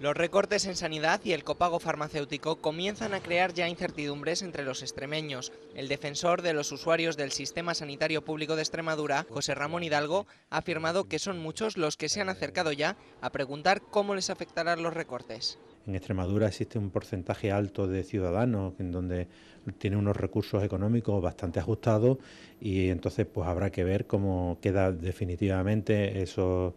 Los recortes en sanidad y el copago farmacéutico comienzan a crear ya incertidumbres entre los extremeños. El defensor de los usuarios del sistema sanitario público de Extremadura, José Ramón Hidalgo, ha afirmado que son muchos los que se han acercado ya a preguntar cómo les afectarán los recortes. En Extremadura existe un porcentaje alto de ciudadanos en donde tiene unos recursos económicos bastante ajustados y entonces pues habrá que ver cómo queda definitivamente eso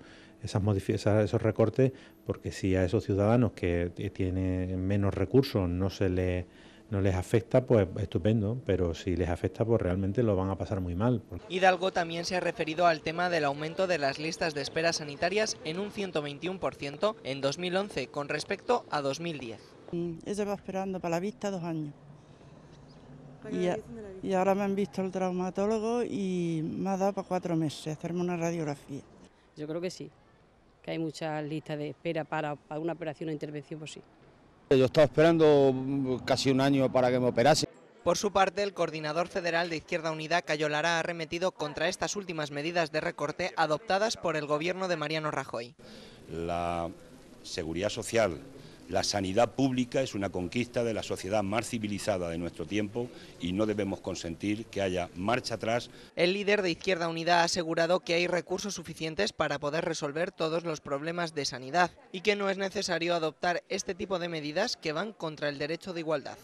esos recortes, porque si a esos ciudadanos que tienen menos recursos no se les no les afecta, pues estupendo, pero si les afecta, pues realmente lo van a pasar muy mal. Hidalgo también se ha referido al tema del aumento de las listas de espera sanitarias en un 121% en 2011 con respecto a 2010. Mm, eso va esperando para la vista dos años. Y, y ahora me han visto el traumatólogo y me ha dado para cuatro meses hacerme una radiografía. Yo creo que sí, que hay muchas listas de espera para, una operación o intervención, pues sí. Yo estaba esperando casi un año para que me operase. Por su parte, el coordinador federal de Izquierda Unida, Cayolara, ha remetido contra estas últimas medidas de recorte adoptadas por el gobierno de Mariano Rajoy. La seguridad social la sanidad pública es una conquista de la sociedad más civilizada de nuestro tiempo y no debemos consentir que haya marcha atrás. El líder de Izquierda Unida ha asegurado que hay recursos suficientes para poder resolver todos los problemas de sanidad y que no es necesario adoptar este tipo de medidas que van contra el derecho de igualdad.